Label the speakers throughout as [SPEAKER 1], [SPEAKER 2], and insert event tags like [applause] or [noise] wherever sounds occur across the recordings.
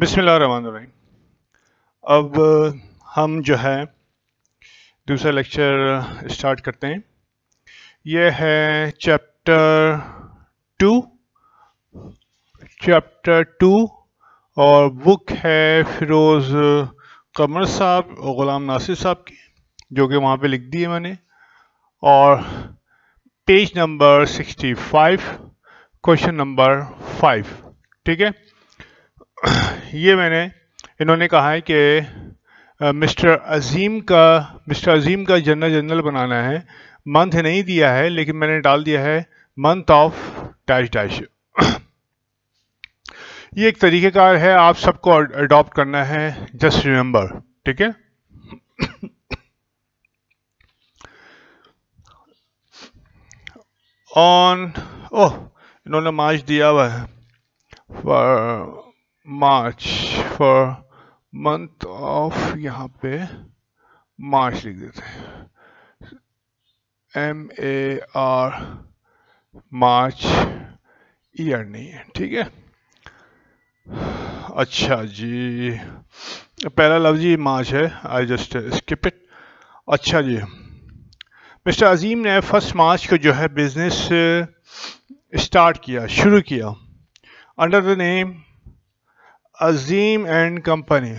[SPEAKER 1] बिसमीम अब हम जो है दूसरा लेक्चर स्टार्ट करते हैं यह है चैप्टर टू चैप्टर टू और बुक है फिरोज़ कमर साहब और ग़ुलाम नासिर साहब की जो कि वहाँ पे लिख दी है मैंने और पेज नंबर 65 क्वेश्चन नंबर 5 ठीक है ये मैंने इन्होंने कहा है कि मिस्टर अजीम का मिस्टर अजीम का जनरल जनरल बनाना है मंथ नहीं दिया है लेकिन मैंने डाल दिया है मंथ ऑफ डैश डैश ये एक तरीक़ेकार है आप सबको अडॉप्ट करना है जस्ट रिमेंबर ठीक है ऑन [coughs] ओह इन्होंने मार्च दिया हुआ है मार्च फॉर मंथ ऑफ यहाँ पे मार्च लिख देते हैं M A R March year नहीं है ठीक है अच्छा जी पहला लफ्ज ही मार्च है आई जस्ट स्किप इट अच्छा जी मिस्टर अजीम ने फर्स्ट मार्च को जो है बिज़नेस स्टार्ट किया शुरू किया under the name Azeem and company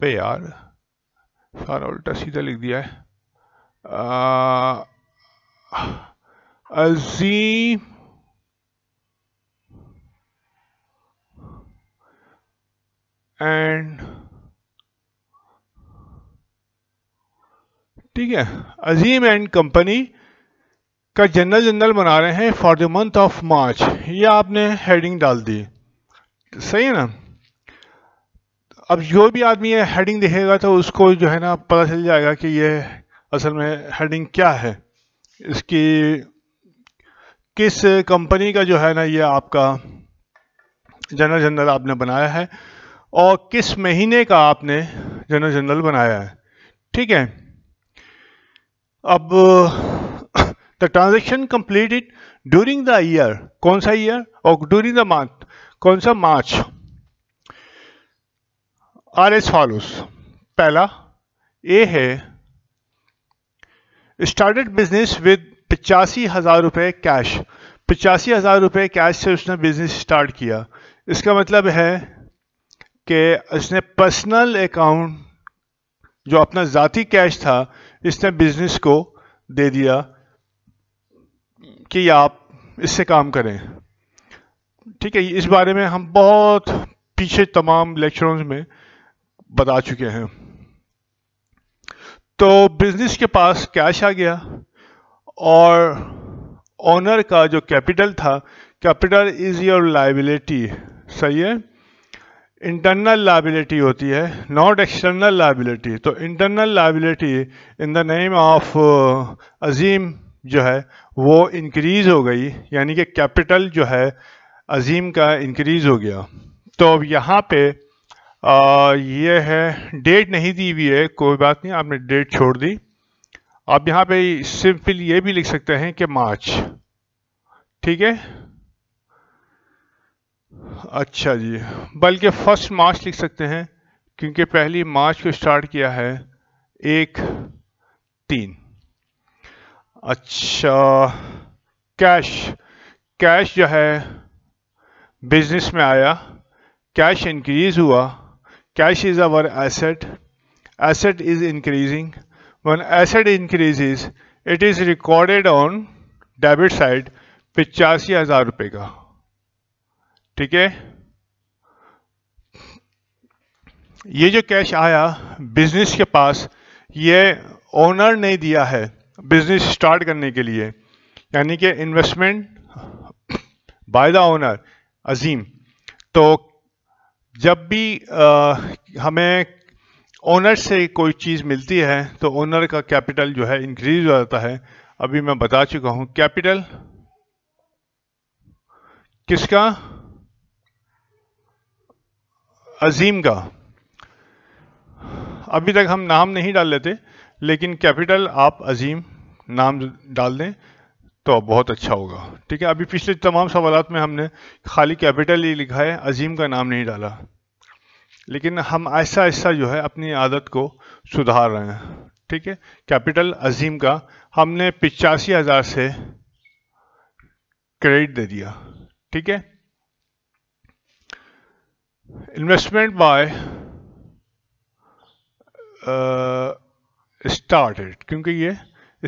[SPEAKER 1] पे यार सारा उल्टा सीधा लिख दिया है आ, अजीम एंड ठीक है अजीम एंड कंपनी का जनरल जनरल बना रहे हैं for the month of March ये आपने हेडिंग डाल दी सही है ना अब जो भी आदमी ये हेडिंग देखेगा तो उसको जो है ना पता चल जाएगा कि ये असल में हेडिंग क्या है इसकी किस कंपनी का जो है ना ये आपका जनरल जनरल आपने बनाया है और किस महीने का आपने जनरल जनरल बनाया है ठीक है अब the transaction completed during the year कौन सा ईयर और ड्यूरिंग द मंथ कौन सा मार्च आर एस फॉलोस पहला ए है स्टार्टेड बिजनेस विद पचासी हज़ार रुपए कैश पचासी हज़ार रुपए कैश से उसने बिजनेस स्टार्ट किया इसका मतलब है कि उसने पर्सनल अकाउंट जो अपना ज़ाती कैश था इसने बिजनेस को दे दिया कि आप इससे काम करें ठीक है इस बारे में हम बहुत पीछे तमाम लेक्चरों में बता चुके हैं तो बिजनेस के पास कैश आ गया और ओनर का जो कैपिटल था कैपिटल इज योर लाइबिलिटी सही है इंटरनल लाइबिलिटी होती है नॉट एक्सटर्नल लाइबिलिटी तो internal liability in the name of Azeem जो है वो इंक्रीज हो गई यानी कि कैपिटल जो है अजीम का इंक्रीज हो गया तो अब यहाँ पे आ, ये है डेट नहीं दी हुई है कोई बात नहीं आपने डेट छोड़ दी आप यहाँ पे सिंपल ये भी लिख सकते हैं कि मार्च ठीक है अच्छा जी बल्कि फर्स्ट मार्च लिख सकते हैं क्योंकि पहली मार्च को स्टार्ट किया है एक तीन अच्छा कैश कैश जो है बिजनेस में आया कैश इंक्रीज हुआ cash is our asset asset is increasing when asset is it is recorded on debit side पिचासी हज़ार रुपये का ठीक है ये जो कैश आया बिजनेस के पास ये ओनर ने दिया है बिजनेस स्टार्ट करने के लिए यानी कि investment by the owner Azeem तो जब भी आ, हमें ओनर से कोई चीज़ मिलती है तो ओनर का कैपिटल जो है इंक्रीज हो जाता है अभी मैं बता चुका हूँ कैपिटल किसका अजीम का अभी तक हम नाम नहीं डाल लेते लेकिन कैपिटल आप अजीम नाम डाल दें तो बहुत अच्छा होगा ठीक है अभी पिछले तमाम सवाल में हमने खाली कैपिटल ही लिखा है अजीम का नाम नहीं डाला लेकिन हम ऐसा ऐसा जो है अपनी आदत को सुधार रहे हैं ठीक है कैपिटल अजीम का हमने पिचासी हज़ार से क्रेडिट दे दिया ठीक है इन्वेस्टमेंट बाय स्टार्टेड क्योंकि ये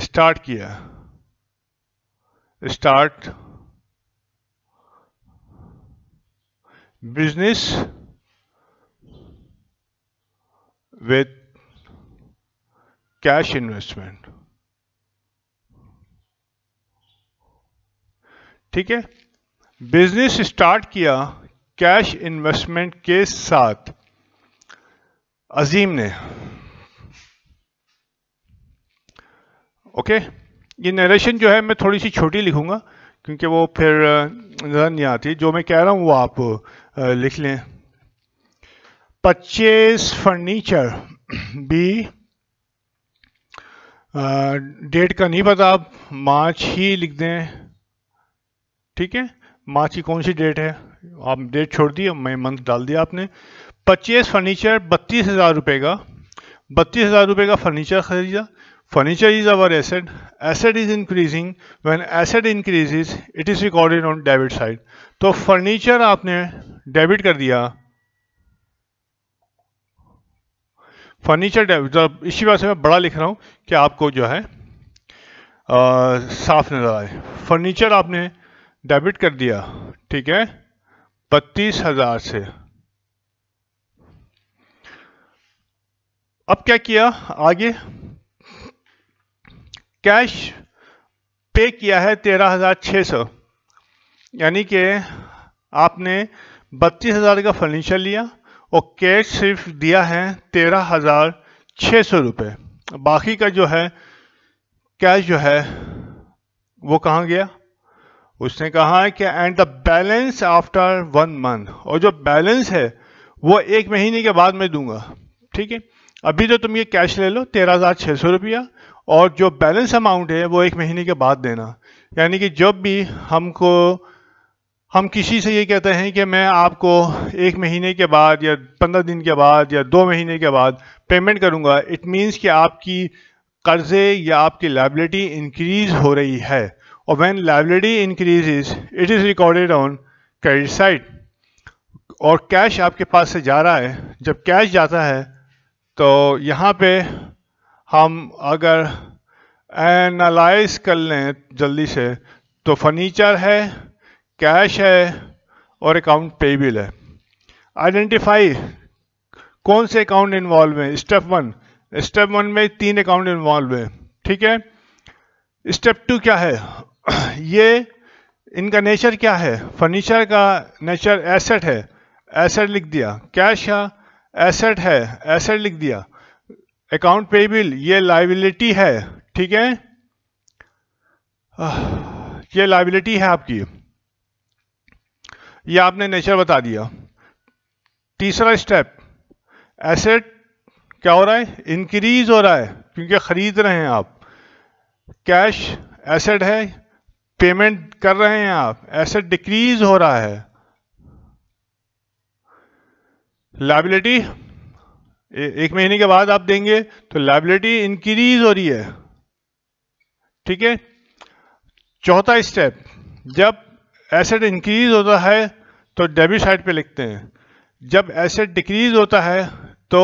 [SPEAKER 1] स्टार्ट किया है start business with cash investment ठीक है बिजनेस स्टार्ट किया कैश इन्वेस्टमेंट के साथ अजीम ने ओके okay? ये नरेशन जो है मैं थोड़ी सी छोटी लिखूंगा क्योंकि वो फिर नज़र नहीं आती जो मैं कह रहा हूँ वो आप लिख लें पच्चीस फर्नीचर बी डेट का नहीं पता आप मार्च ही लिख दें ठीक है मार्च की कौन सी डेट है आप डेट छोड़ दिए मैं मंथ डाल दिया आपने पच्चीस फर्नीचर बत्तीस हज़ार रुपये का बत्तीस हज़ार रुपये का फर्नीचर ख़रीदा Furniture is our asset. Asset is increasing. When asset increases, it is recorded on debit side. तो furniture आपने debit कर दिया फर्नीचर इसी वजह से मैं बड़ा लिख रहा हूँ कि आपको जो है आ, साफ नजर आए फर्नीचर आपने डेबिट कर दिया ठीक है बत्तीस हजार से अब क्या किया आगे कैश पे किया है तेरह हज़ार छः सौ यानी कि आपने बत्तीस हज़ार का फर्नीचर लिया और कैश सिर्फ दिया है तेरह हज़ार छः सौ रुपये बाकी का जो है कैश जो है वो कहाँ गया उसने कहा है कि and the balance after one month और जो बैलेंस है वो एक महीने के बाद मैं दूंगा ठीक है अभी तो तुम ये कैश ले लो तेरह हज़ार छः सौ रुपया और जो बैलेंस अमाउंट है वो एक महीने के बाद देना यानी कि जब भी हमको हम किसी से ये कहते हैं कि मैं आपको एक महीने के बाद या पंद्रह दिन के बाद या दो महीने के बाद पेमेंट करूँगा इट मीन्स कि आपकी कर्ज़े या आपकी लाइबिलिटी इंक्रीज हो रही है और when liability increases it is recorded on credit side और कैश आपके पास से जा रहा है जब कैश जाता है तो यहाँ पे हम अगर एनालाइज कर लें जल्दी से तो फर्नीचर है कैश है और अकाउंट पेबिल है आइडेंटिफाई कौन से अकाउंट इन्वॉल्व हैं स्टेप वन स्टेप वन में तीन अकाउंट इन्वॉल्व हैं ठीक है स्टेप टू क्या है [clears throat] ये इनका नेचर क्या है फर्नीचर का नेचर एसेट है एसेट लिख दिया कैश है एसेट है एसेट लिख दिया अकाउंट पेबिल ये लाइबिलिटी है ठीक है ये लाइबिलिटी है आपकी ये आपने नेचर बता दिया तीसरा स्टेप एसेट क्या हो रहा है इंक्रीज हो रहा है क्योंकि खरीद रहे हैं आप कैश एसेट है पेमेंट कर रहे हैं आप एसेट डिक्रीज हो रहा है लाइबिलिटी एक महीने के बाद आप देंगे तो लाइबिलिटी इंक्रीज हो रही है ठीक है चौथा स्टेप जब एसेट इंक्रीज होता है तो डेबिट साइड पे लिखते हैं जब एसेट डिक्रीज होता है तो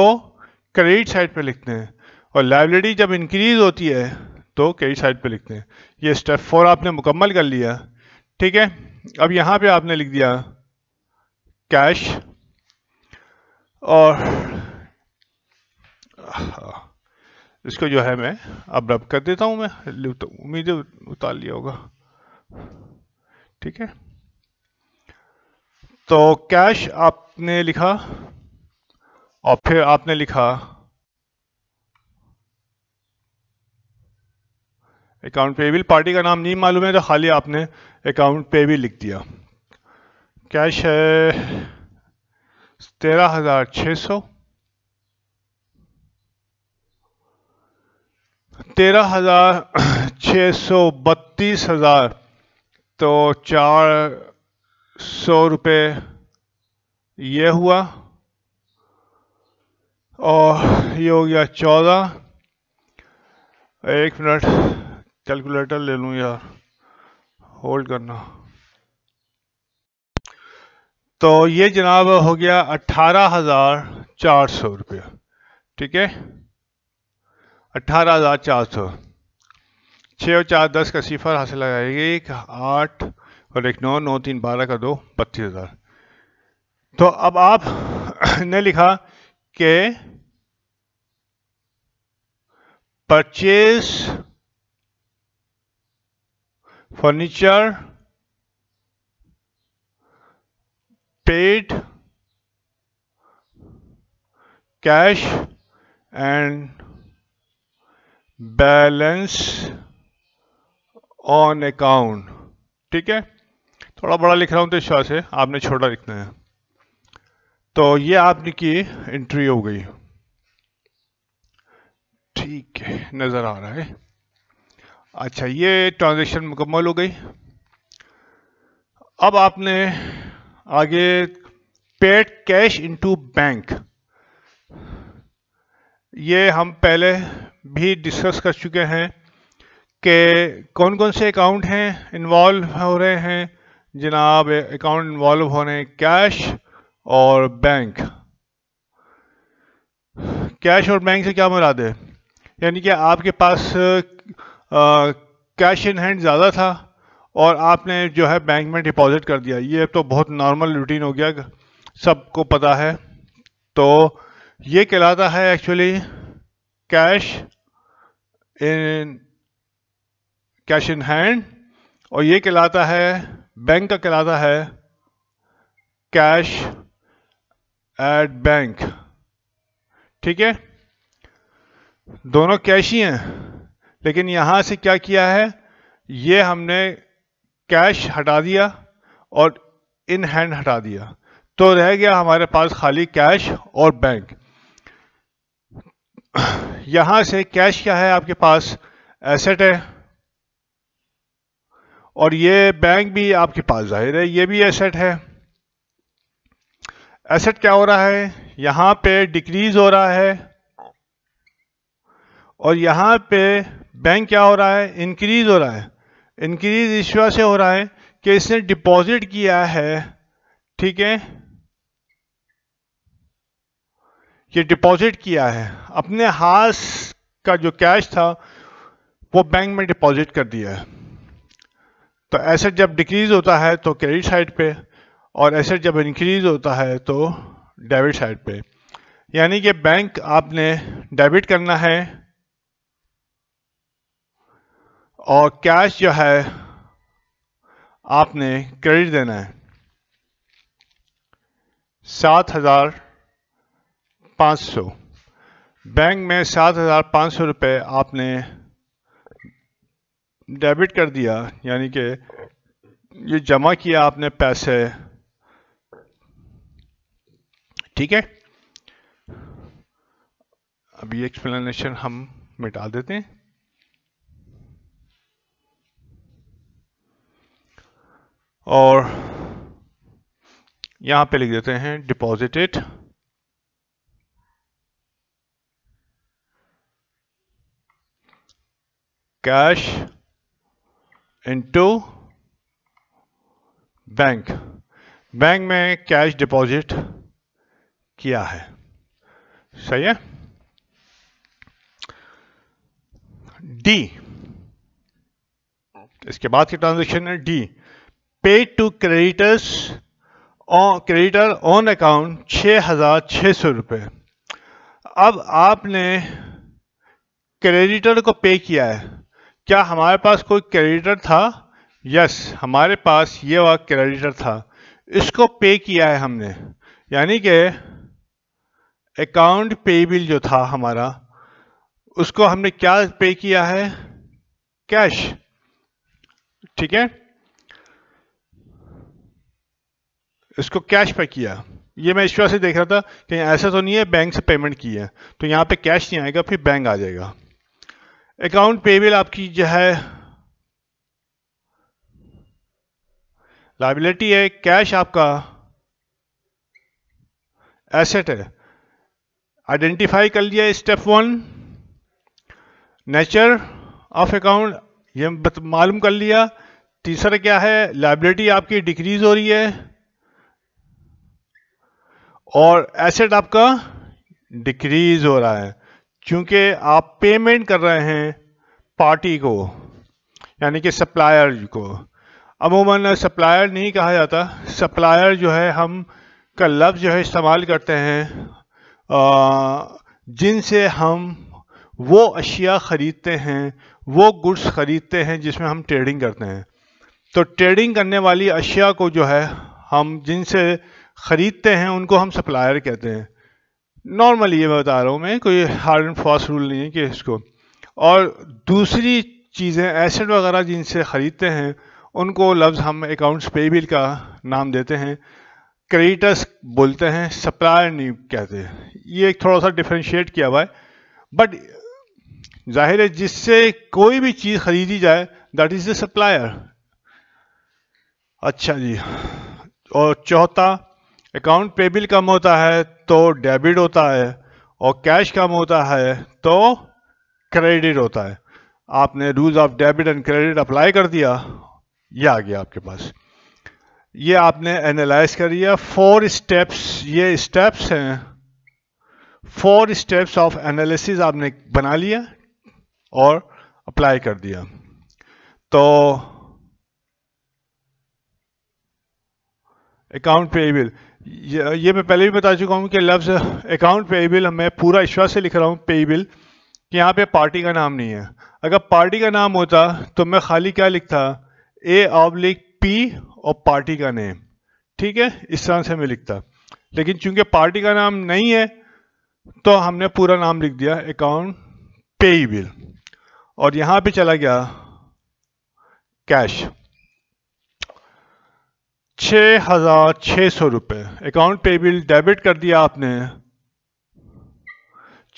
[SPEAKER 1] क्रेडिट साइड पे लिखते हैं और लाइबिलिटी जब इंक्रीज होती है तो क्रेडिट साइड पे लिखते हैं ये स्टेप फोर आपने मुकम्मल कर लिया ठीक है अब यहाँ पे आपने लिख दिया कैश और [sighs] इसको जो है मैं अब रब कर देता हूं मैं तो उम्मीद उतार लिया होगा ठीक है तो कैश आपने लिखा और फिर आपने लिखा अकाउंट पेबिल पार्टी का नाम नहीं मालूम है तो खाली आपने अकाउंट पेबिल लिख दिया कैश है तेरह हज़ार छह सौ तेरह हजार छः सौ बत्तीस हजार तो चार सौ रुपये ये हुआ और ये हो गया चौदह एक मिनट कैलकुलेटर ले लूँ यार होल्ड करना तो ये जनाब हो गया अट्ठारह हजार चार सौ रुपये ठीक है अट्ठारह हज़ार चार सौ छः और चार दस का सिफर हासिल लगाएगी एक आठ और एक नौ नौ तीन बारह का दो बत्तीस हज़ार तो अब आप [clears throat] ने लिखा कि purchase furniture paid cash and balance on account ठीक है थोड़ा बड़ा लिख रहा हूं तो इस से आपने छोटा लिखना है तो ये आपने की एंट्री हो गई ठीक है नज़र आ रहा है अच्छा ये ट्रांजेक्शन मुकम्मल हो गई अब आपने आगे पेड कैश इनटू बैंक ये हम पहले भी डिस्कस कर चुके हैं कि कौन कौन से अकाउंट हैं इन्वॉल्व हो रहे हैं जनाब अकाउंट इन्वॉल्व हो रहे हैं कैश और बैंक कैश और बैंक से क्या मुराद है यानी कि आपके पास कैश इन हैंड ज़्यादा था और आपने जो है बैंक में डिपॉजिट कर दिया ये तो बहुत नॉर्मल रूटीन हो गया सबको पता है तो ये कहलाता है actually cash in cash in hand और ये कहलाता है बैंक का कहलाता है कैश एट बैंक ठीक है दोनों कैश ही हैं लेकिन यहाँ से क्या किया है ये हमने कैश हटा दिया और इन हैंड हटा दिया तो रह गया हमारे पास खाली कैश और बैंक यहां से कैश क्या है आपके पास एसेट है और ये बैंक भी आपके पास जाहिर है ये भी एसेट है एसेट क्या हो रहा है यहां पे डिक्रीज हो रहा है और यहां पे बैंक क्या हो रहा है इंक्रीज हो रहा है इंक्रीज इस वजह से हो रहा है कि इसने डिपॉजिट किया है ठीक है ये डिपॉजिट किया है अपने हाथ का जो कैश था वो बैंक में डिपॉजिट कर दिया है तो एसेट जब डिक्रीज होता है तो क्रेडिट साइड पे और एसेट जब इंक्रीज होता है तो डेबिट साइड पे यानी कि बैंक आपने डेबिट करना है और कैश जो है आपने क्रेडिट देना है सात हजार पाँच सौ बैंक में सात हज़ार पाँच सौ रुपये आपने डेबिट कर दिया यानी कि ये जमा किया आपने पैसे ठीक है अभी एक्सप्लेनेशन हम मिटा देते हैं और यहाँ पे लिख देते हैं deposited cash into bank bank में कैश डिपॉजिट किया है सही है डी इसके बाद की ट्रांजेक्शन है D paid to creditors creditor on account छ हजार छह सौ रुपए अब आपने क्रेडिटर को पे किया है क्या हमारे पास कोई क्रेडिटर था यस हमारे पास ये वह क्रेडिटर था इसको पे किया है हमने यानी कि अकाउंट पे बिल जो था हमारा उसको हमने क्या पे किया है कैश ठीक है इसको कैश पे किया ये मैं इस वजह से देख रहा था कि ऐसा तो नहीं है बैंक से पेमेंट की है तो यहाँ पे कैश नहीं आएगा फिर बैंक आ जाएगा अकाउंट पेबल आपकी जो है लाइबिलिटी है कैश आपका एसेट है आइडेंटिफाई कर लिया step one nature of account ये मालूम कर लिया तीसरा क्या है लाइबिलिटी आपकी डिक्रीज हो रही है और एसेट आपका डिक्रीज हो रहा है क्योंकि आप पेमेंट कर रहे हैं पार्टी को यानी कि सप्लायर को अमूमन सप्लायर नहीं कहा जाता सप्लायर जो है हम का लफ्ज़ जो है इस्तेमाल करते हैं जिनसे हम वो अशिया ख़रीदते हैं वो गुड्स ख़रीदते हैं जिसमें हम ट्रेडिंग करते हैं तो ट्रेडिंग करने वाली अशिया को जो है हम जिनसे ख़रीदते हैं उनको हम सप्लायर कहते हैं नॉर्मली ये मैं बता रहा हूँ मैं कोई हार्ड एंड फास्ट रूल नहीं है कि इसको और दूसरी चीज़ें एसेट वगैरह जिनसे ख़रीदते हैं उनको लफ्ज़ हम अकाउंट्स पेबिल का नाम देते हैं क्रेडिटर्स बोलते हैं सप्लायर नहीं कहते ये एक थोड़ा सा डिफ्रेंशिएट किया हुआ है बट जाहिर है जिससे कोई भी चीज़ खरीदी जाए दैट इज़ द सप्लायर अच्छा जी और चौथा अकाउंट पेबिल कम होता है तो डेबिट होता है और कैश कम होता है तो क्रेडिट होता है आपने rules of debit and credit apply कर दिया ये आ गया आपके पास ये आपने एनालाइज कर लिया फोर स्टेप्स ये स्टेप्स हैं फोर स्टेप्स ऑफ एनालिसिस आपने बना लिया और अप्लाई कर दिया तो अकाउंट पेएबल ये मैं पहले भी बता चुका हूँ कि लफ्ज़ अकाउंट पेएबल मैं पूरा इशवा से लिख रहा हूँ पेएबल कि यहाँ पे पार्टी का नाम नहीं है अगर पार्टी का नाम होता तो मैं खाली क्या लिखता ए ऑब्लिक पी और पार्टी का नेम ठीक है इस तरह से मैं लिखता लेकिन चूंकि पार्टी का नाम नहीं है तो हमने पूरा नाम लिख दिया अकाउंट बिल और यहाँ पे चला गया कैश छः हज़ार छः सौ रुपये अकाउंट पे बिल डेबिट कर दिया आपने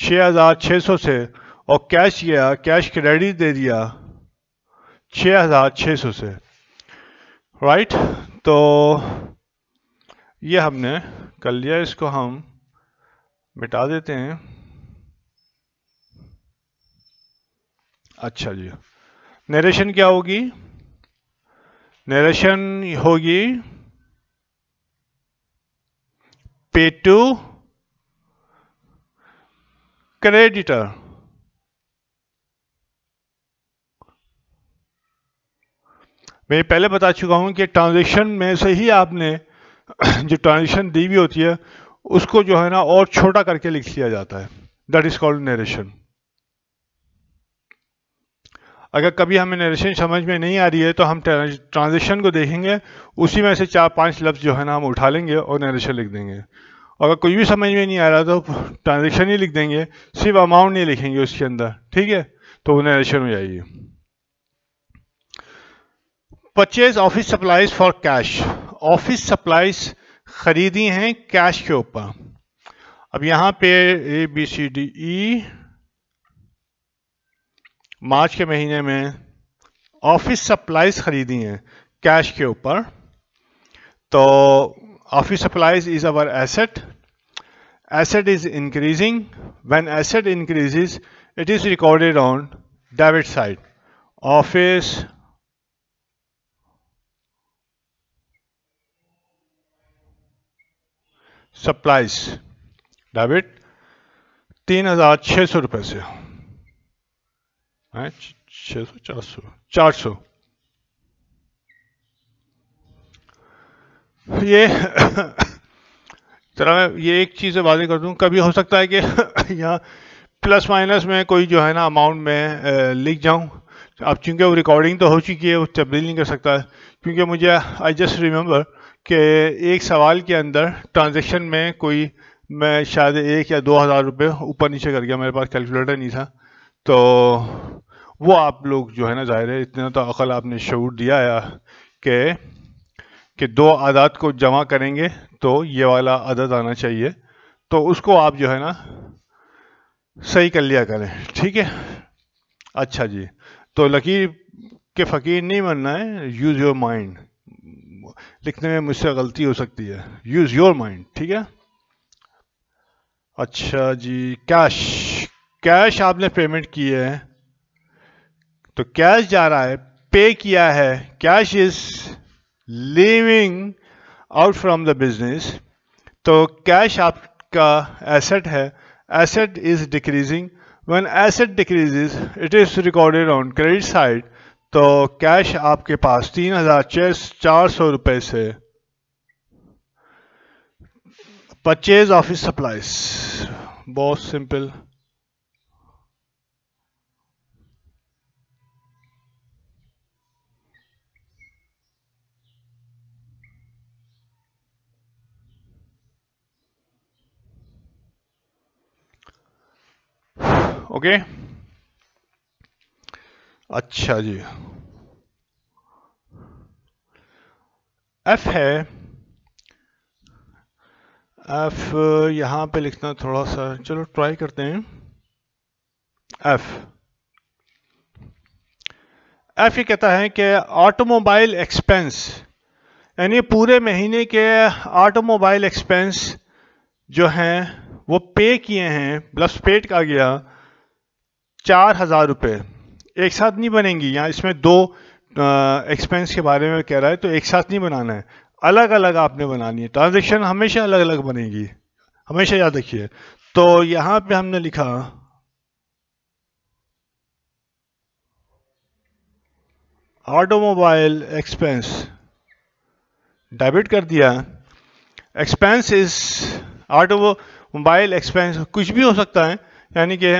[SPEAKER 1] छः हज़ार छः सौ से और कैश गया कैश क्रेडिट दे दिया छः हज़ार छः सौ से राइट तो ये हमने कर लिया इसको हम मिटा देते हैं अच्छा जी नरेशन क्या होगी नरेशन होगी पे टू क्रेडिटर मैं पहले बता चुका हूं कि ट्रांजेक्शन में से ही आपने [clears throat] जो ट्रांजेक्शन दी हुई होती है उसको जो है ना और छोटा करके लिख लिया जाता है दैट इज कॉल्ड नरेशन अगर कभी हमें नरेशन समझ में नहीं आ रही है तो हम ट्रांजेक्शन को देखेंगे उसी में से चार पांच लफ्ज़ जो है ना हम उठा लेंगे और नरेशन लिख देंगे अगर कुछ भी समझ में नहीं आ रहा तो ट्रांजेक्शन ही लिख देंगे सिर्फ अमाउंट नहीं लिखेंगे उसके अंदर ठीक है तो वो नरेशन हो जाएगी purchase office supplies for cash office supplies खरीदी हैं कैश के ऊपर अब यहाँ पे A B C D E मार्च के महीने में ऑफिस सप्लाइज खरीदी हैं कैश के ऊपर तो office supplies is our asset asset is increasing when asset increases it is recorded on debit side office supplies debit तीन हजार छः सौ रुपये से छः सौ चार सौ चार सौ ये जरा [coughs] मैं ये एक चीज़ वादे कर दूँ कभी हो सकता है कि [coughs] यहाँ प्लस माइनस में कोई जो है ना अमाउंट में लिख जाऊँ अब चूंकि वो रिकॉर्डिंग तो हो चुकी है वो तब्दील नहीं कर सकता क्योंकि मुझे आई जस्ट रिमेंबर कि एक सवाल के अंदर ट्रांजेक्शन में कोई मैं शायद एक या दो हज़ार रुपये ऊपर नीचे कर गया मेरे पास कैलकुलेटर नहीं था तो वो आप लोग जो है ना जाहिर है इतना तो अकल आपने शूर दिया है कि कि दो आदात को जमा करेंगे तो ये वाला आदत आना चाहिए तो उसको आप जो है ना सही कर लिया करें ठीक है अच्छा जी तो लकीर के फ़कीर नहीं बनना है यूज़ योर माइंड लिखने में मुझसे गलती हो सकती है यूज़ योर माइंड ठीक है अच्छा जी कैश कैश आपने पेमेंट की है तो कैश जा रहा है पे किया है cash is leaving out from the business तो कैश आपका एसेट है asset is decreasing when asset decreases it is recorded on credit side तो कैश आपके पास तीन हजार चार सौ रुपए से परचेज ऑफिस supplies बहुत सिंपल ओके अच्छा जी एफ है एफ यहां पे लिखना थोड़ा सा चलो ट्राई करते हैं एफ एफ ये कहता है कि ऑटोमोबाइल एक्सपेंस यानी पूरे महीने के ऑटोमोबाइल एक्सपेंस जो हैं वो पे किए हैं प्लस पेड का गया चार हज़ार रुपये एक साथ नहीं बनेंगी यहाँ इसमें दो एक्सपेंस के बारे में कह रहा है तो एक साथ नहीं बनाना है अलग अलग आपने बनानी है ट्रांजेक्शन हमेशा अलग अलग बनेगी हमेशा याद रखिए तो यहाँ पे हमने लिखा ऑटोमोबाइल एक्सपेंस डेबिट कर दिया एक्सपेंस इज ऑटोमोबाइल एक्सपेंस कुछ भी हो सकता है यानी कि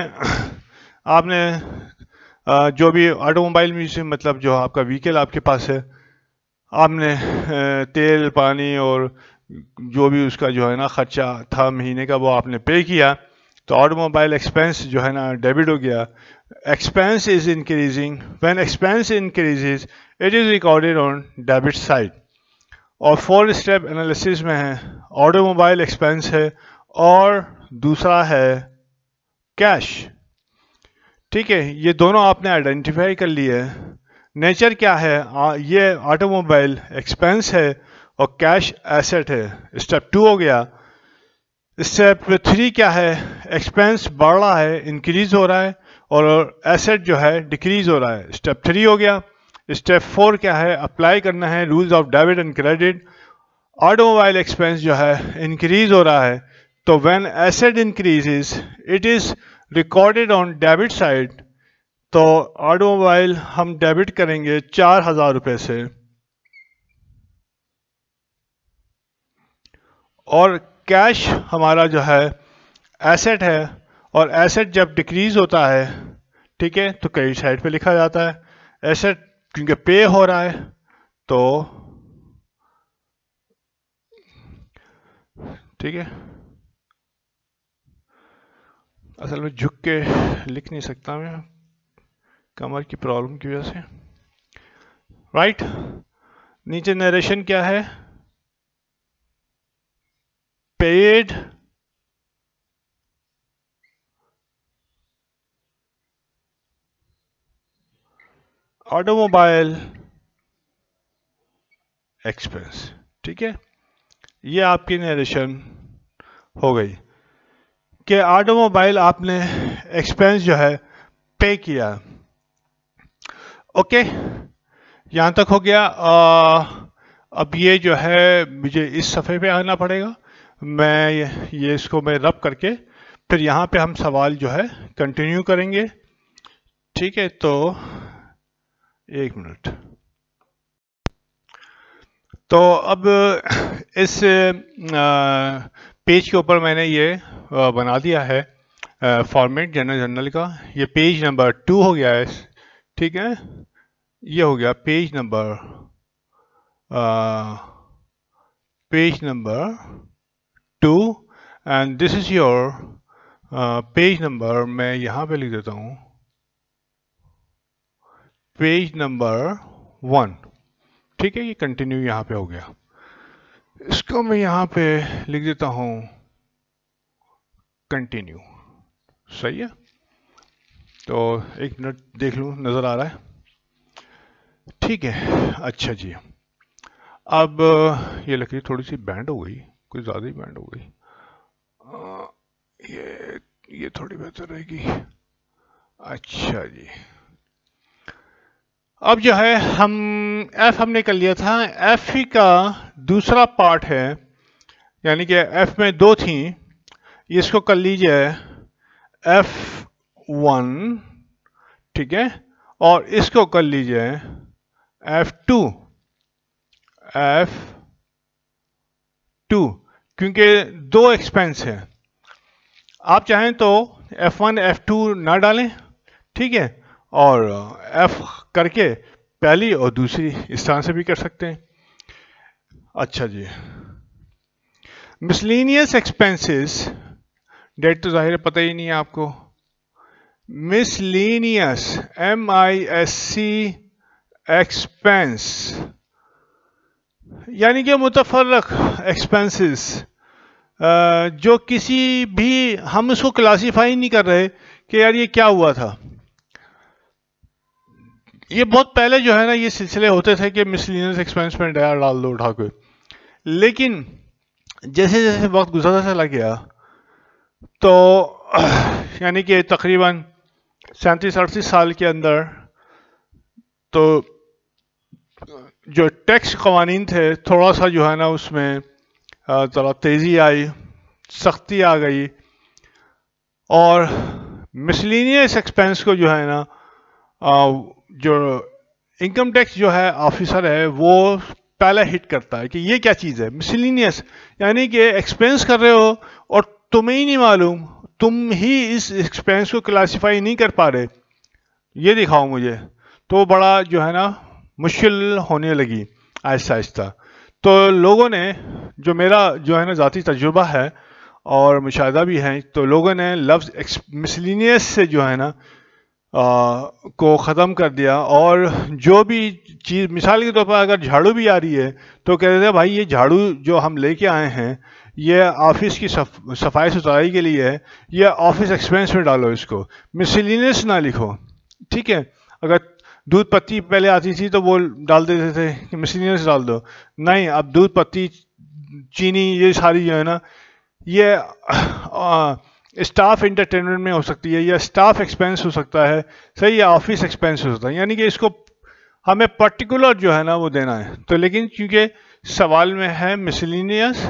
[SPEAKER 1] आपने जो भी ऑटोमोबाइल म्यूजियम मतलब जो आपका व्हीकल आपके पास है आपने तेल पानी और जो भी उसका जो है ना ख़र्चा था महीने का वो आपने पे किया तो ऑटोमोबाइल एक्सपेंस जो है ना डेबिट हो गया expense is increasing when expense increases it is recorded on debit side और फोर स्टेप एनालिसिस में है ऑटोमोबाइल एक्सपेंस है और दूसरा है कैश ठीक है ये दोनों आपने आइडेंटिफाई कर लिए है नेचर क्या है आ, ये ऑटोमोबाइल एक्सपेंस है और कैश एसेट है स्टेप टू हो गया स्टेप थ्री क्या है एक्सपेंस बढ़ रहा है इंक्रीज हो रहा है और एसेट जो है डिक्रीज हो रहा है स्टेप थ्री हो गया स्टेप फोर क्या है अप्लाई करना है rules of debit and credit automobile expense जो है इंक्रीज हो रहा है तो when asset increases it is recorded on debit side तो ऑटोमोबाइल हम डेबिट करेंगे चार हजार रुपए से और कैश हमारा जो है एसेट है और एसेट जब डिक्रीज होता है ठीक है तो क्रेडिट साइड पे लिखा जाता है एसेट क्योंकि पे हो रहा है तो ठीक है असल में झुक के लिख नहीं सकता मैं कमर की प्रॉब्लम की वजह से राइट नीचे नरेशन क्या है पेड ऑटोमोबाइल एक्सपेंस ठीक है ये आपकी नरेशन हो गई कि ऑटोमोबाइल आपने एक्सपेंस जो है पे किया ओके यहां तक हो गया आ, अब ये जो है मुझे इस सफ़े पे आना पड़ेगा मैं ये, इसको मैं रब करके फिर यहाँ पे हम सवाल जो है कंटिन्यू करेंगे ठीक है तो एक मिनट तो अब इस पेज के ऊपर मैंने ये बना दिया है फॉर्मेट जनरल जर्नल का ये पेज नंबर टू हो गया है ठीक है ये हो गया page number page number two and this is your page number मैं यहाँ पे लिख देता हूँ पेज नंबर वन ठीक है ये कंटिन्यू यहाँ पे हो गया इसको मैं यहाँ पे लिख देता हूँ कंटिन्यू सही है तो एक मिनट देख लूँ नज़र आ रहा है ठीक है अच्छा जी अब ये लकड़ी थोड़ी सी बैंड हो गई कुछ ज़्यादा ही बैंड हो गई ये ये थोड़ी बेहतर रहेगी अच्छा जी अब जो है हम एफ हमने कर लिया था एफ ही का दूसरा पार्ट है यानी कि एफ में दो थी इसको कर लीजिए एफ वन ठीक है और इसको कर लीजिए एफ टू एफ टू क्योंकि दो एक्सपेंस है आप चाहें तो एफ़ वन एफ़ टू ना डालें ठीक है और एफ करके पहली और दूसरी स्थान से भी कर सकते हैं अच्छा जी मिसलिनियस एक्सपेंसेस डेट तो जाहिर पता ही नहीं है आपको miscellaneous M I S C expense यानी कि मुतफरक एक्सपेंसेस जो किसी भी हम उसको क्लासीफाई नहीं कर रहे कि यार ये क्या हुआ था ये बहुत पहले जो है ना ये सिलसिले होते थे कि मिसलिनियस एक्सपेंस में डायर डाल दो उठा के लेकिन जैसे जैसे वक्त गुजरता चला गया तो [clears throat] यानी कि तकरीबन सैंतीस अड़तीस साल के अंदर तो जो टैक्स कवानीन थे थोड़ा सा जो है ना उसमें ज़रा तेज़ी आई सख्ती आ गई और मिसलिनियस एक्सपेंस को जो है ना जो इनकम टैक्स जो है ऑफिसर है वो पहले हिट करता है कि ये क्या चीज़ है मिसलिनियस यानी कि एक्सपेंस कर रहे हो और तुम्हें ही नहीं मालूम तुम ही इस एक्सपेंस को क्लासिफाई नहीं कर पा रहे ये दिखाओ मुझे तो बड़ा जो है ना मुश्किल होने लगी आहिस्ता आहिस्ता तो लोगों ने जो मेरा जो है ना ज़ाती तजुर्बा है और मुशाह भी है तो लोगों ने लफ्ज़ मिसलिनियस से जो है ना को ख़त्म कर दिया और जो भी चीज़ मिसाल के तौर पर अगर झाड़ू भी आ रही है तो कह रहे थे भाई ये झाड़ू जो हम लेके आए हैं ये ऑफिस की सफ, सफाई सुथराई के लिए है यह ऑफिस एक्सपेंस में डालो इसको मिसलिनियस ना लिखो ठीक है अगर दूध पत्ती पहले आती थी तो वो डाल देते थे कि मिसलिनियस डाल दो नहीं अब दूध पत्ती चीनी ये सारी जो है ना ये आ, आ, स्टाफ इंटरटेनमेंट में हो सकती है या स्टाफ एक्सपेंस हो सकता है सही या ऑफिस एक्सपेंस हो सकता है यानी कि इसको हमें पर्टिकुलर जो है ना वो देना है तो लेकिन क्योंकि सवाल में है मिसलिनियस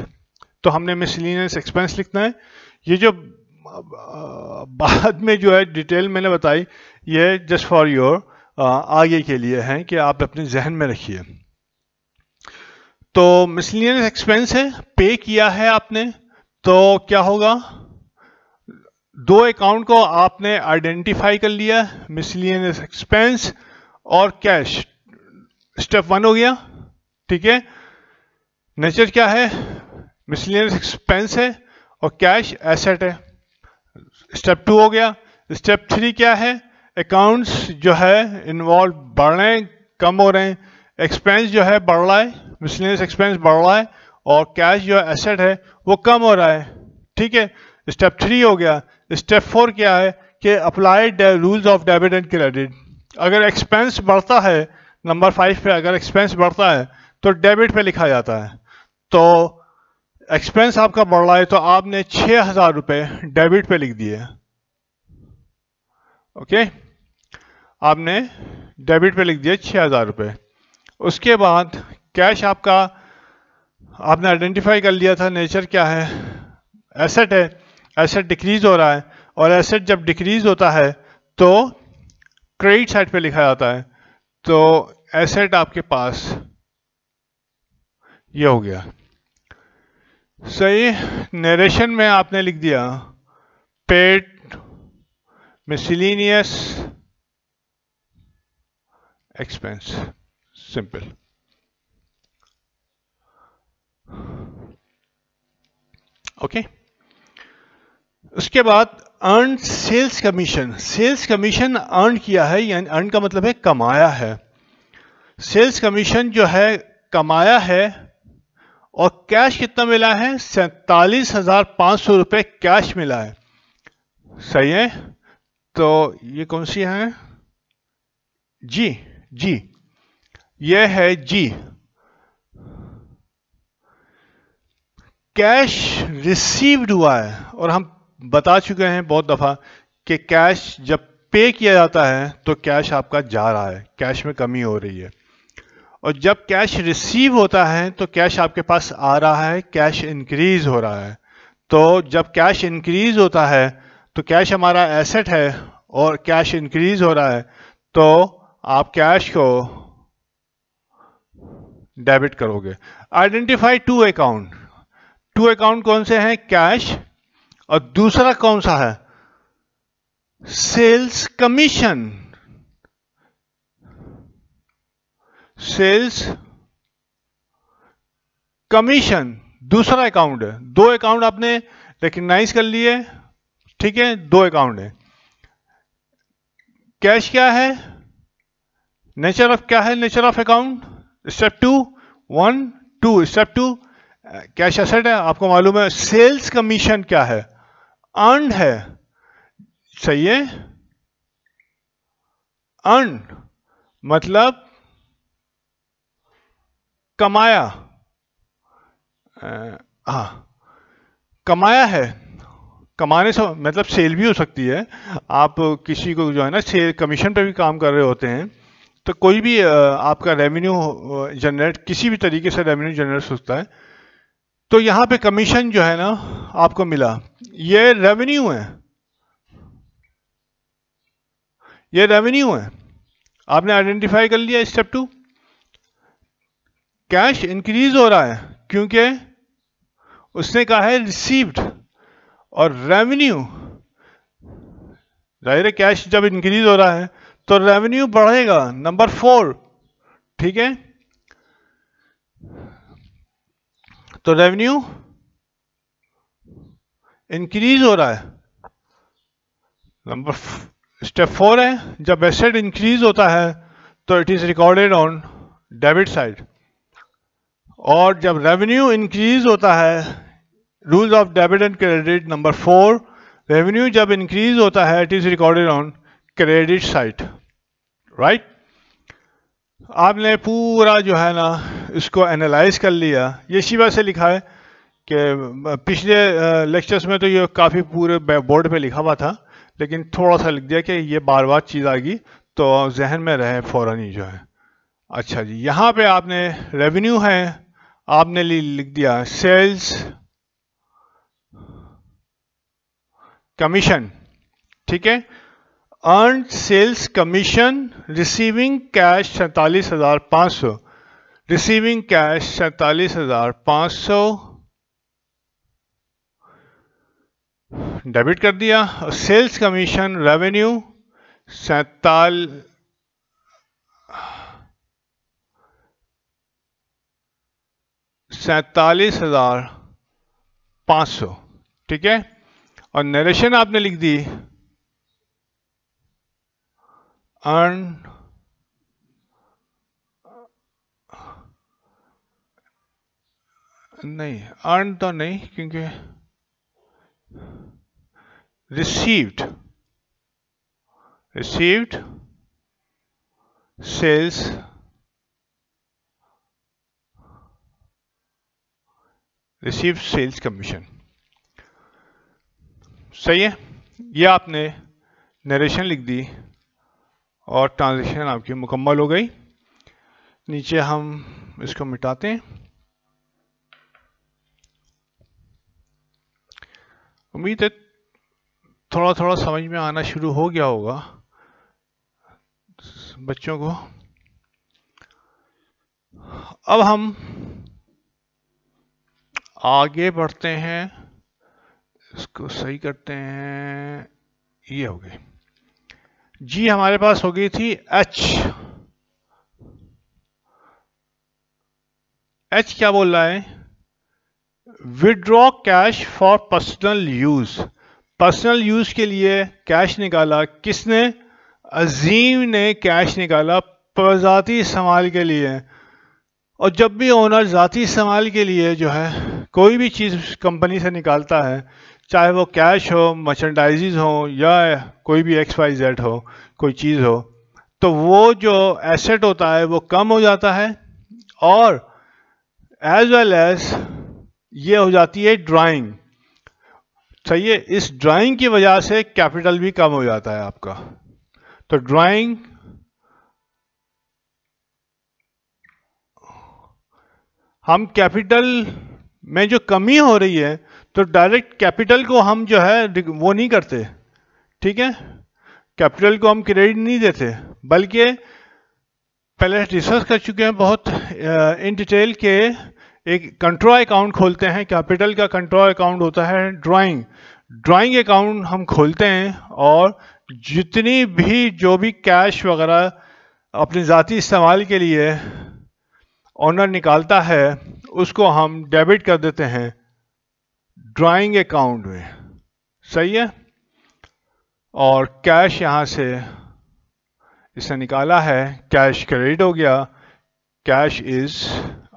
[SPEAKER 1] तो हमने मिसलिनियस एक्सपेंस लिखना है ये जो बाद में जो है डिटेल मैंने बताई ये जस्ट फॉर योर आगे के लिए है कि आप अपने जहन में रखिए तो मिसलिनियस एक्सपेंस है पे किया है आपने तो क्या होगा दो अकाउंट को आपने आइडेंटिफाई कर लिया मिसलिनियस एक्सपेंस और कैश स्टेप वन हो गया ठीक है नेचर क्या है मिसलिनियस एक्सपेंस है और कैश एसेट है स्टेप टू हो गया स्टेप थ्री क्या है अकाउंट्स जो है इन्वॉल्व बढ़ रहे हैं कम हो रहे हैं एक्सपेंस जो है बढ़ रहा है मिसलिनियस एक्सपेंस बढ़ रहा है और कैश जो एसेट है वो कम हो रहा है ठीक है स्टेप थ्री हो गया स्टेप फोर क्या है कि apply rules of debit and credit अगर एक्सपेंस बढ़ता है नंबर फाइव पे अगर एक्सपेंस बढ़ता है तो डेबिट पे लिखा जाता है तो एक्सपेंस आपका बढ़ रहा है तो आपने छः हज़ार रुपये डेबिट पे लिख दिए ओके आपने डेबिट पे लिख दिए छः हज़ार रुपये उसके बाद कैश आपका आपने आइडेंटिफाई कर लिया था नेचर क्या है एसेट है एसेट डिक्रीज हो रहा है और एसेट जब डिक्रीज होता है तो क्रेडिट साइड पे लिखा जाता है तो एसेट आपके पास ये हो गया सही नरेशन में आपने लिख दिया paid miscellaneous expense simple okay okay? उसके बाद earn sales commission sales commission earn किया है यानी अर्न का मतलब है कमाया है सेल्स कमीशन जो है कमाया है और कैश कितना मिला है सैतालीस हजार पाँच सौ रुपये कैश मिला है सही है तो ये कौन सी है जी जी ये है जी कैश रिसीव्ड हुआ है और हम बता चुके हैं बहुत दफ़ा कि कैश जब पे किया जाता है तो कैश आपका जा रहा है कैश में कमी हो रही है और जब कैश रिसीव होता है तो कैश आपके पास आ रहा है कैश इंक्रीज हो रहा है तो जब कैश इंक्रीज होता है तो कैश हमारा एसेट है और कैश इंक्रीज हो रहा है तो आप कैश को डेबिट करोगे identify two account two account कौन से हैं कैश और दूसरा कौन सा है सेल्स कमीशन सेल्स कमीशन दूसरा अकाउंट है दो अकाउंट आपने रिकग्नाइज कर लिए ठीक है दो अकाउंट है कैश क्या है नेचर ऑफ क्या है nature of account step two one two step two cash asset है आपको मालूम है सेल्स कमीशन क्या है अंड है सही है अर्न मतलब कमाया हा कमाया है कमाने से मतलब सेल भी हो सकती है आप किसी को जो है ना सेल कमीशन पर भी काम कर रहे होते हैं तो कोई भी आपका रेवेन्यू जनरेट किसी भी तरीके से रेवेन्यू जनरेट होता है तो यहाँ पे कमीशन जो है ना आपको मिला ये रेवेन्यू है ये रेवेन्यू है आपने आइडेंटिफाई कर लिया स्टेप टू कैश इंक्रीज हो रहा है क्योंकि उसने कहा है रिसीव्ड और रेवेन्यू जाहिर है कैश जब इंक्रीज हो रहा है तो रेवेन्यू बढ़ेगा नंबर फोर ठीक है तो रेवेन्यू इंक्रीज हो रहा है नंबर स्टेप फोर है जब एसेट इंक्रीज होता है तो it is recorded on debit side और जब रेवेन्यू इंक्रीज होता है rules of debit and credit number four revenue जब इंक्रीज होता है it is recorded on credit side right आपने पूरा जो है ना इसको एनालाइज कर लिया ये शिवा से लिखा है कि पिछले लेक्चर्स में तो ये काफ़ी पूरे बोर्ड पे लिखा हुआ था लेकिन थोड़ा सा लिख दिया कि ये बार बार चीज़ आ गई तो जहन में रहे फ़ौर ही जो है अच्छा जी यहाँ पे आपने रेवेन्यू है आपने लिख दिया सेल्स कमीशन ठीक है earn sales commission receiving cash सैतालीस हजार पाँच सौ रिसीविंग कैश सैतालीस हजार पाँच सौ डेबिट कर दिया और सेल्स कमीशन रेवेन्यू सैताल सैतालीस हजार पाँच सौ ठीक है और नरेशन आपने लिख दी अर्न नहीं अर्न तो नहीं क्योंकि received received sales received sales commission सही है ये आपने नरेशन लिख दी और ट्रांजेक्शन आपकी मुकम्मल हो गई नीचे हम इसको मिटाते हैं उम्मीद है थोड़ा थोड़ा समझ में आना शुरू हो गया होगा बच्चों को अब हम आगे बढ़ते हैं इसको सही करते हैं ये हो गए जी हमारे पास हो गई थी एच एच क्या बोल रहा है withdraw cash for personal use personal use के लिए कैश निकाला किसने अजीम ने कैश निकाला प्रजाती इस्तेमाल के लिए और जब भी ओनर ज़ाती इस्तेमाल के लिए जो है कोई भी चीज़ कंपनी से निकालता है चाहे वो कैश हो मर्चेंडाइजेज हो या कोई भी एक्स वाई जेड हो कोई चीज़ हो तो वो जो एसेट होता है वो कम हो जाता है और एज वेल एज ये हो जाती है ड्राइंग चाहिए तो इस ड्राइंग की वजह से कैपिटल भी कम हो जाता है आपका तो ड्राइंग हम कैपिटल में जो कमी हो रही है तो डायरेक्ट कैपिटल को हम जो है वो नहीं करते ठीक है कैपिटल को हम क्रेडिट नहीं देते बल्कि पहले डिस्कस कर चुके हैं बहुत इन डिटेल के एक कंट्रोल अकाउंट खोलते हैं कैपिटल का कंट्रोल अकाउंट होता है ड्राइंग ड्राइंग अकाउंट हम खोलते हैं और जितनी भी जो भी कैश वगैरह अपने ज़ाती इस्तेमाल के लिए ऑनर निकालता है उसको हम डेबिट कर देते हैं ड्राइंग अकाउंट में सही है और कैश यहाँ से इसे निकाला है कैश क्रेडिट हो गया cash is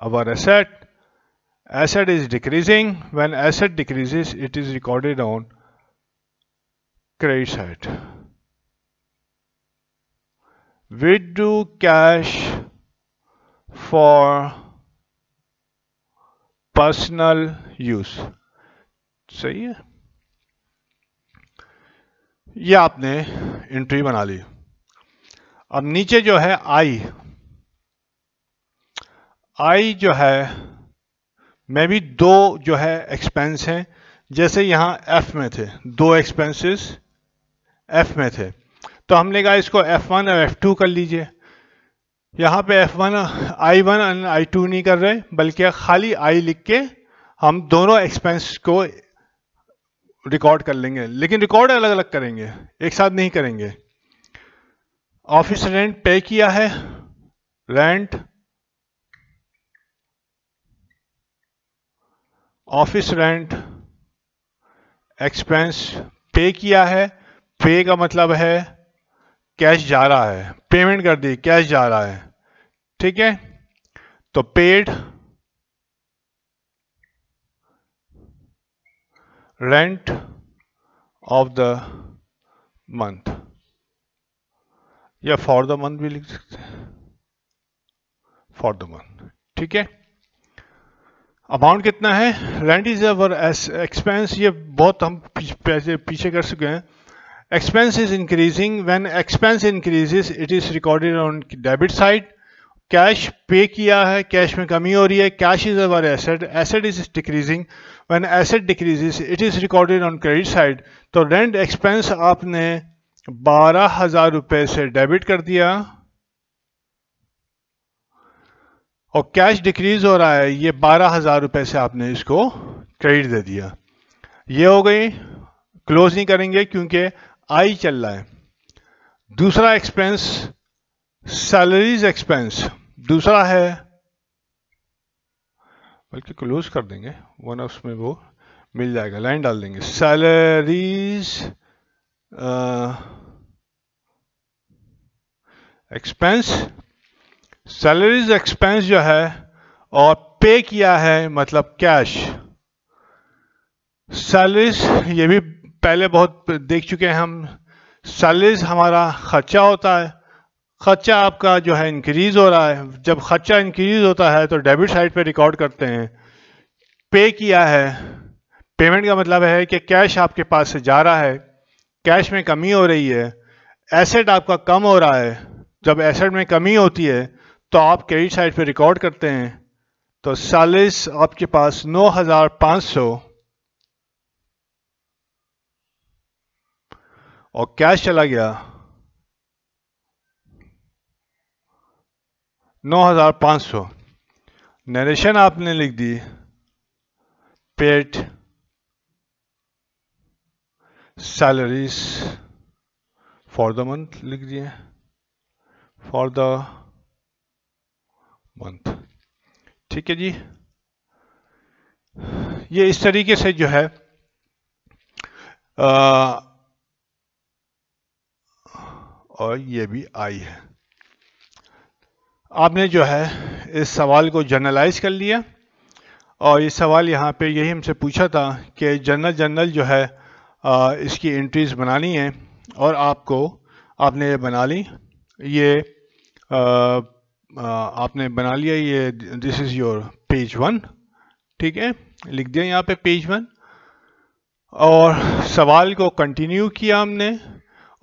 [SPEAKER 1] our asset asset is decreasing when asset decreases it is recorded on credit side withdraw cash for personal use सही है ये आपने एंट्री बना ली अब नीचे जो है आई आई जो है में भी दो जो है एक्सपेंस हैं जैसे यहाँ एफ में थे दो एक्सपेंसेस एफ में थे तो हमने कहा इसको एफ वन और एफ टू कर लीजिए यहाँ पे F one I one and I two नहीं कर रहे बल्कि खाली आई लिख के हम दोनों एक्सपेंस को रिकॉर्ड कर लेंगे लेकिन रिकॉर्ड अलग अलग करेंगे एक साथ नहीं करेंगे ऑफिस रेंट पे किया है रेंट ऑफिस रेंट एक्सपेंस पे किया है पे का मतलब है कैश जा रहा है पेमेंट कर दी कैश जा रहा है ठीक है तो paid rent of the month या फॉर द मंथ भी लिख सकते हैं फॉर द मंथ ठीक है अमाउंट कितना है रेंट इज अवर एक्सपेंस ये बहुत हम पीछे, पीछे कर चुके हैं expense is increasing when expense increases it is recorded on debit side cash pay किया है कैश में कमी हो रही है cash is our asset asset is decreasing when asset decreases it is recorded on credit side तो rent expense आपने बारह हजार रुपये से डेबिट कर दिया और कैश डिक्रीज हो रहा है ये बारह हज़ार रुपए से आपने इसको क्रेडिट दे दिया ये हो गई क्लोज नहीं करेंगे क्योंकि आई चल रहा है दूसरा एक्सपेंस सैलरीज एक्सपेंस दूसरा है बल्कि क्लोज कर देंगे वन ऑफ में वो मिल जाएगा लाइन डाल देंगे salaries expense uh, salaries expense जो है और पे किया है मतलब कैश सैलरीज ये भी पहले बहुत देख चुके हैं हम सैलरीज हमारा खर्चा होता है खर्चा आपका जो है इंक्रीज हो रहा है जब खर्चा इंक्रीज होता है तो डेबिट साइड पे रिकॉर्ड करते हैं पे किया है पेमेंट का मतलब है कि कैश आपके पास से जा रहा है कैश में कमी हो रही है एसेट आपका कम हो रहा है जब एसेट में कमी होती है तो आप क्रेडिट साइड पे रिकॉर्ड करते हैं तो चालीस आपके पास नौ हजार और कैश चला गया नौ हजार सौ नरेशन आपने लिख दी paid salaries for the month लिख दिए फॉर द मंथ ठीक है जी ये इस तरीके से जो है आ, और ये भी आई है आपने जो है इस सवाल को जर्नलाइज कर लिया और ये सवाल यहाँ पे यही हमसे पूछा था कि जनरल जनरल जो है आ, इसकी एंट्रीज बनानी है और आपको आपने ये बना ली ये आ, आपने बना लिया ये this is your page one ठीक है लिख दिया यहाँ पे पेज वन और सवाल को कंटिन्यू किया हमने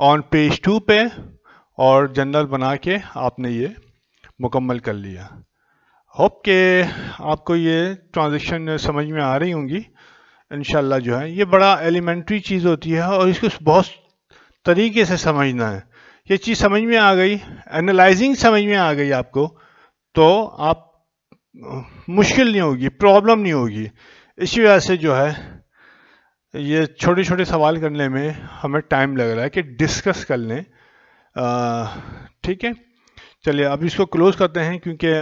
[SPEAKER 1] ऑन पेज टू पे और जनरल बना के आपने ये मुकम्मल कर लिया होप के आपको ये ट्रांजेक्शन समझ में आ रही होंगी इन जो है ये बड़ा एलिमेंट्री चीज़ होती है और इसको बहुत तरीके से समझना है ये चीज़ समझ में आ गई एनालाइजिंग समझ में आ गई आपको तो आप मुश्किल नहीं होगी प्रॉब्लम नहीं होगी इसी वजह से जो है ये छोटे छोटे सवाल करने में हमें टाइम लग रहा है कि डिस्कस कर लें ठीक है चलिए अब इसको क्लोज़ करते हैं क्योंकि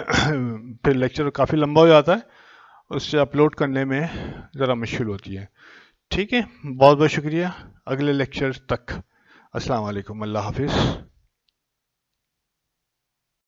[SPEAKER 1] [clears throat] फिर लेक्चर काफ़ी लंबा हो जाता है उससे अपलोड करने में ज़रा मुश्किल होती है ठीक है बहुत बहुत शुक्रिया अगले लेक्चर तक السلام عليكم الله حافظ